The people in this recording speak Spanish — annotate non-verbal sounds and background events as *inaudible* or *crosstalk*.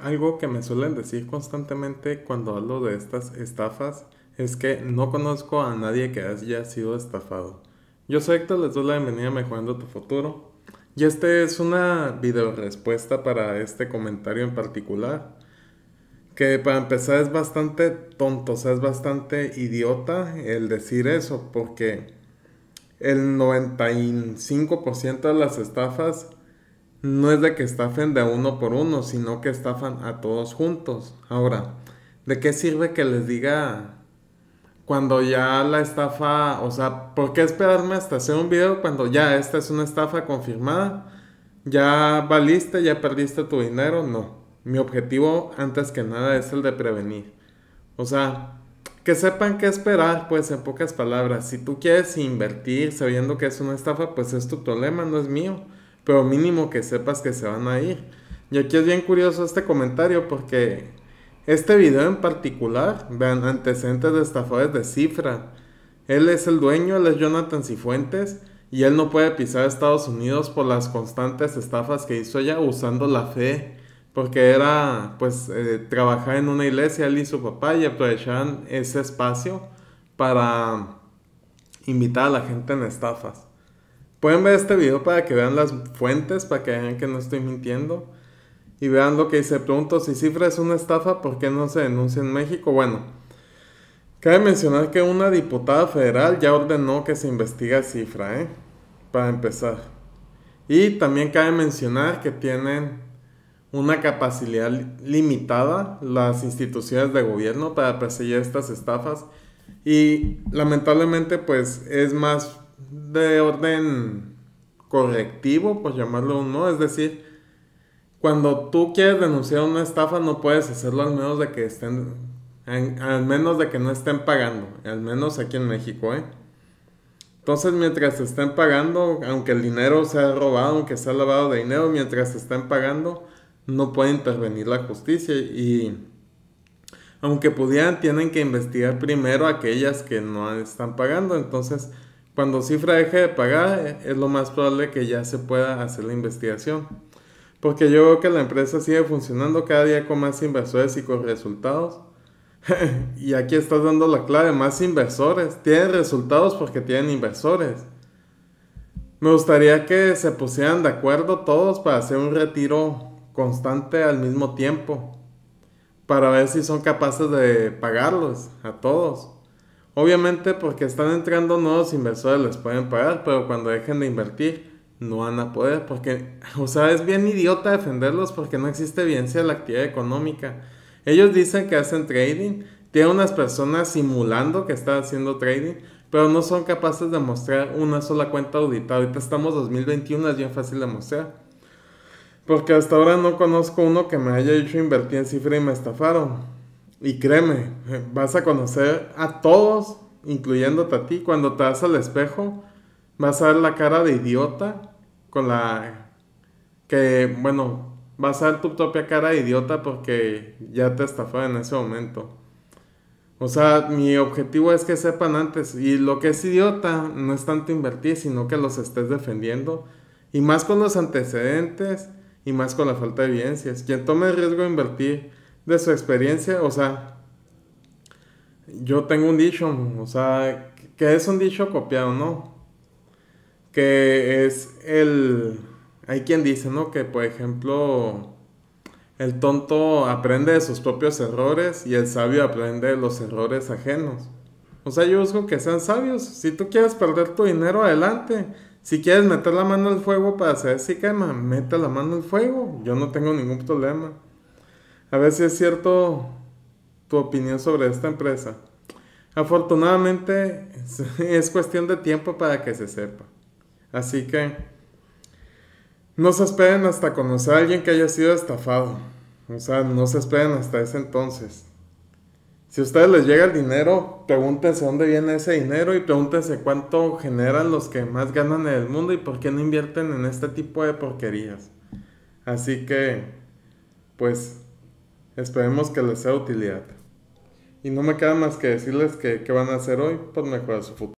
Algo que me suelen decir constantemente cuando hablo de estas estafas es que no conozco a nadie que haya sido estafado. Yo soy Héctor, les doy la bienvenida a Mejorando tu Futuro. Y este es una video respuesta para este comentario en particular. Que para empezar es bastante tonto, o sea, es bastante idiota el decir eso, porque el 95% de las estafas no es de que estafen de uno por uno, sino que estafan a todos juntos. Ahora, ¿de qué sirve que les diga cuando ya la estafa, o sea, ¿por qué esperarme hasta hacer un video cuando ya esta es una estafa confirmada? Ya valiste, ya perdiste tu dinero, no. Mi objetivo antes que nada es el de prevenir. O sea, que sepan qué esperar, pues en pocas palabras, si tú quieres invertir sabiendo que es una estafa, pues es tu problema, no es mío pero mínimo que sepas que se van a ir. Y aquí es bien curioso este comentario porque este video en particular, vean, antecedentes de estafadores de cifra. Él es el dueño, él es Jonathan Cifuentes y él no puede pisar a Estados Unidos por las constantes estafas que hizo ella usando la fe, porque era pues eh, trabajar en una iglesia él y su papá y aprovechaban ese espacio para invitar a la gente en estafas. Pueden ver este video para que vean las fuentes, para que vean que no estoy mintiendo. Y vean lo que dice, pregunto, si cifra es una estafa, ¿por qué no se denuncia en México? Bueno, cabe mencionar que una diputada federal ya ordenó que se investigue cifra, ¿eh? Para empezar. Y también cabe mencionar que tienen una capacidad limitada las instituciones de gobierno para perseguir estas estafas. Y lamentablemente pues es más de orden correctivo, por llamarlo uno, es decir, cuando tú quieres denunciar una estafa no puedes hacerlo al menos de que estén, al menos de que no estén pagando, al menos aquí en México, ¿eh? Entonces, mientras estén pagando, aunque el dinero sea robado, aunque sea lavado de dinero, mientras estén pagando, no puede intervenir la justicia. Y aunque pudieran, tienen que investigar primero aquellas que no están pagando. Entonces, cuando cifra deje de pagar, es lo más probable que ya se pueda hacer la investigación. Porque yo veo que la empresa sigue funcionando cada día con más inversores y con resultados. *laughs* y aquí estás dando la clave, más inversores. Tienen resultados porque tienen inversores. Me gustaría que se pusieran de acuerdo todos para hacer un retiro constante al mismo tiempo. Para ver si son capaces de pagarlos a todos. Obviamente porque están entrando nuevos inversores les pueden pagar, pero cuando dejen de invertir no van a poder porque, *laughs* o sea, es bien idiota defenderlos porque no existe evidencia de la actividad económica. Ellos dicen que hacen trading, tienen unas personas simulando que están haciendo trading, pero no son capaces de mostrar una sola cuenta auditada. Ahorita estamos 2021, es bien fácil de mostrar. Porque hasta ahora no conozco uno que me haya hecho invertir en cifra y me estafaron. Y créeme, vas a conocer a todos, incluyéndote a ti. Cuando te das al espejo, vas a ver la cara de idiota con la que, bueno, vas a ver tu propia cara de idiota porque ya te estafó en ese momento. O sea, mi objetivo es que sepan antes. Y lo que es idiota no es tanto invertir, sino que los estés defendiendo. Y más con los antecedentes y más con la falta de evidencias. Quien tome el riesgo de invertir de su experiencia, o sea, yo tengo un dicho, o sea, que es un dicho copiado, ¿no? Que es el... Hay quien dice, ¿no? Que, por ejemplo, el tonto aprende de sus propios errores y el sabio aprende de los errores ajenos. O sea, yo busco que sean sabios. Si tú quieres perder tu dinero, adelante. Si quieres meter la mano al fuego para hacer si quema, mete la mano al fuego. Yo no tengo ningún problema. A ver si es cierto tu opinión sobre esta empresa. Afortunadamente *laughs* es cuestión de tiempo para que se sepa. Así que no se esperen hasta conocer a alguien que haya sido estafado. O sea, no se esperen hasta ese entonces. Si a ustedes les llega el dinero, pregúntense dónde viene ese dinero y pregúntense cuánto generan los que más ganan en el mundo y por qué no invierten en este tipo de porquerías. Así que, pues, Esperemos que les sea utilidad. Y no me queda más que decirles que qué van a hacer hoy por pues mejorar su futuro.